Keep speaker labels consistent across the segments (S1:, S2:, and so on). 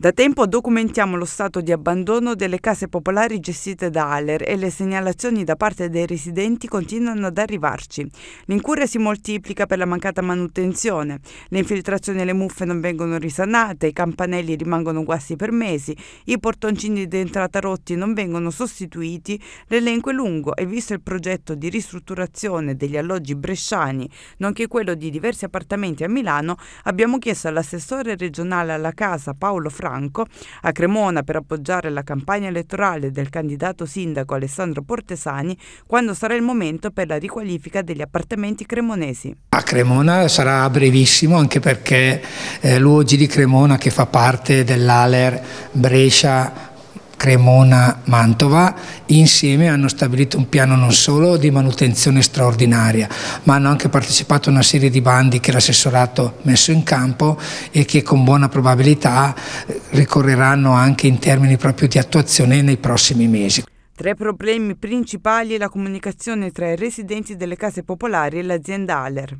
S1: Da tempo documentiamo lo stato di abbandono delle case popolari gestite da Aller e le segnalazioni da parte dei residenti continuano ad arrivarci. L'incuria si moltiplica per la mancata manutenzione, le infiltrazioni e le muffe non vengono risanate, i campanelli rimangono guasti per mesi, i portoncini d'entrata rotti non vengono sostituiti, l'elenco è lungo e visto il progetto di ristrutturazione degli alloggi bresciani, nonché quello di diversi appartamenti a Milano, abbiamo chiesto all'assessore regionale alla casa Paolo Franco Franco a Cremona per appoggiare la campagna elettorale del candidato sindaco Alessandro Portesani quando sarà il momento per la riqualifica degli appartamenti cremonesi.
S2: A Cremona sarà brevissimo anche perché eh, l'Uogi di Cremona che fa parte dell'Aler Brescia Cremona-Mantova, insieme hanno stabilito un piano non solo di manutenzione straordinaria, ma hanno anche partecipato a una serie di bandi che l'assessorato ha messo in campo e che con buona probabilità eh, ricorreranno anche in termini proprio di attuazione nei prossimi mesi.
S1: Tra i problemi principali è la comunicazione tra i residenti delle case popolari e l'azienda Aller.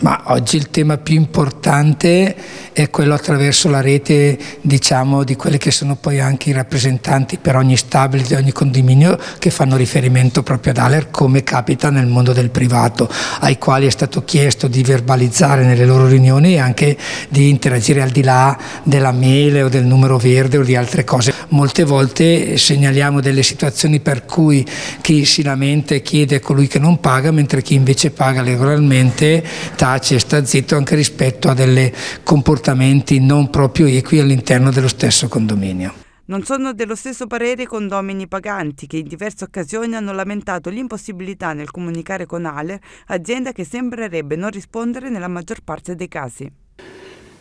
S2: Ma oggi il tema più importante è quello attraverso la rete diciamo, di quelli che sono poi anche i rappresentanti per ogni stabile di ogni condominio che fanno riferimento proprio ad Aler come capita nel mondo del privato, ai quali è stato chiesto di verbalizzare nelle loro riunioni e anche di interagire al di là della mele o del numero verde o di altre cose molte volte segnaliamo delle situazioni per cui chi si lamenta e chiede a colui che non paga, mentre chi invece paga regolarmente tace e sta zitto anche rispetto a dei comportamenti non proprio equi all'interno dello stesso condominio.
S1: Non sono dello stesso parere i condomini paganti che in diverse occasioni hanno lamentato l'impossibilità nel comunicare con Aler, azienda che sembrerebbe non rispondere nella maggior parte dei casi.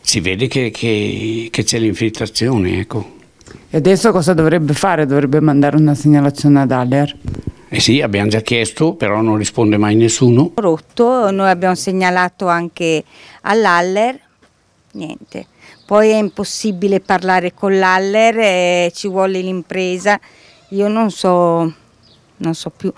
S3: Si vede che, che, che c'è l'infiltrazione, ecco.
S1: E adesso cosa dovrebbe fare? Dovrebbe mandare una segnalazione ad Aller?
S3: Eh sì, abbiamo già chiesto, però non risponde mai nessuno.
S1: Rotto, noi abbiamo segnalato anche all'Aller, niente. Poi è impossibile parlare con l'Aller, eh, ci vuole l'impresa, io non so, non so più.